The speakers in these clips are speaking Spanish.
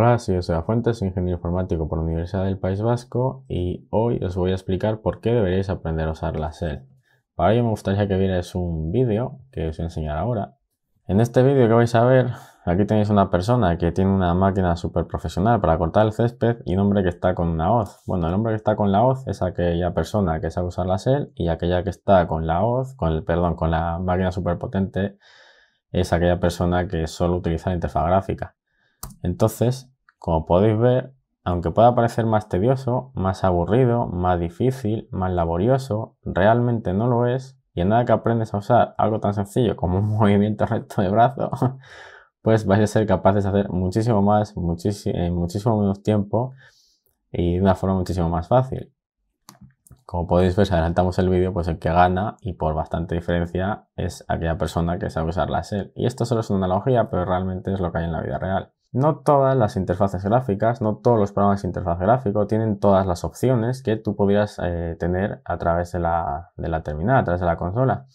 Hola, soy José Fuentes, soy ingeniero informático por la Universidad del País Vasco y hoy os voy a explicar por qué deberíais aprender a usar la SEL. Para ello me gustaría que vierais un vídeo que os voy a enseñar ahora. En este vídeo que vais a ver, aquí tenéis una persona que tiene una máquina súper profesional para cortar el césped y un hombre que está con una hoz. Bueno, el hombre que está con la hoz es aquella persona que sabe usar la SEL y aquella que está con la hoz, con el, perdón, con la máquina súper potente es aquella persona que solo utiliza la interfaz gráfica. Entonces, como podéis ver, aunque pueda parecer más tedioso, más aburrido, más difícil, más laborioso, realmente no lo es. Y en nada que aprendes a usar algo tan sencillo como un movimiento recto de brazo, pues vais a ser capaces de hacer muchísimo más, en eh, muchísimo menos tiempo y de una forma muchísimo más fácil. Como podéis ver, si adelantamos el vídeo, pues el que gana y por bastante diferencia es aquella persona que sabe usar la SEL. Y esto solo es una analogía, pero realmente es lo que hay en la vida real. No todas las interfaces gráficas, no todos los programas de interfaz gráfico tienen todas las opciones que tú podrías eh, tener a través de la, terminal, a través de la consola.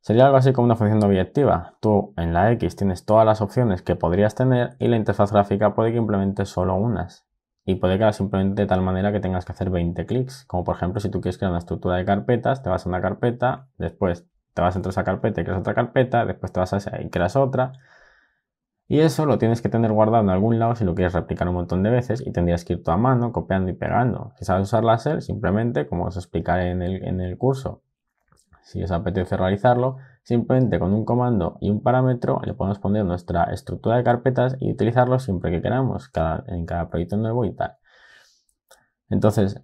Sería algo así como una función objetiva. Tú en la X tienes todas las opciones que podrías tener y la interfaz gráfica puede que implemente solo unas. Y puede que las de tal manera que tengas que hacer 20 clics. Como por ejemplo, si tú quieres crear una estructura de carpetas, te vas a una carpeta, después te vas entre esa carpeta y creas otra carpeta, después te vas a esa y creas otra. Y eso lo tienes que tener guardado en algún lado si lo quieres replicar un montón de veces y tendrías que ir a mano copiando y pegando. Si sabes usar láser, simplemente, como os explicaré en el, en el curso, si os apetece realizarlo, simplemente con un comando y un parámetro le podemos poner nuestra estructura de carpetas y utilizarlo siempre que queramos, en cada proyecto nuevo y tal. Entonces,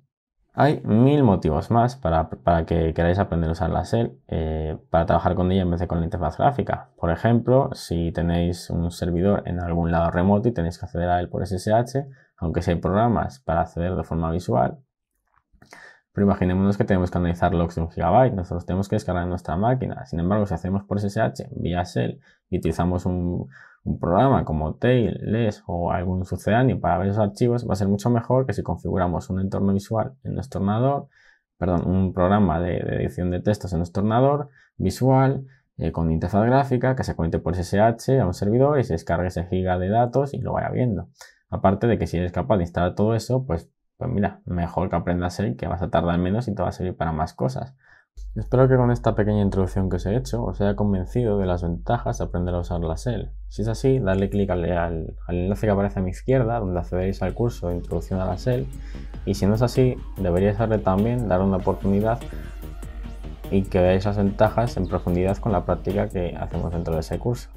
hay mil motivos más para, que queráis aprender a usar la SEL eh, para trabajar con ella en vez de con la interfaz gráfica. Por ejemplo, si tenéis un servidor en algún lado remoto y tenéis que acceder a él por SSH, aunque si hay programas para acceder de forma visual, pero imaginémonos que tenemos que analizar logs de un gigabyte, nosotros tenemos que descargar en nuestra máquina. Sin embargo, si hacemos por SSH vía SEL y utilizamos un, un programa como Tail, LESS o algún sucedáneo para ver esos archivos va a ser mucho mejor que si configuramos un entorno visual en nuestro ordenador, perdón, un programa de, edición de textos en nuestro ordenador, visual, eh, con interfaz gráfica, que se conecte por SSH a un servidor y se descargue ese giga de datos y lo vaya viendo. Aparte de que si eres capaz de instalar todo eso, pues, pues mira, mejor que aprendas el que vas a tardar menos y te va a servir para más cosas. Espero que con esta pequeña introducción que os he hecho os haya convencido de las ventajas de aprender a usar la SEL. Si es así, darle clic al, enlace que aparece a mi izquierda, donde accederéis al curso de Introducción a la SEL, y si no es así, deberíais darle también dar una oportunidad y que veáis las ventajas en profundidad con la práctica que hacemos dentro de ese curso.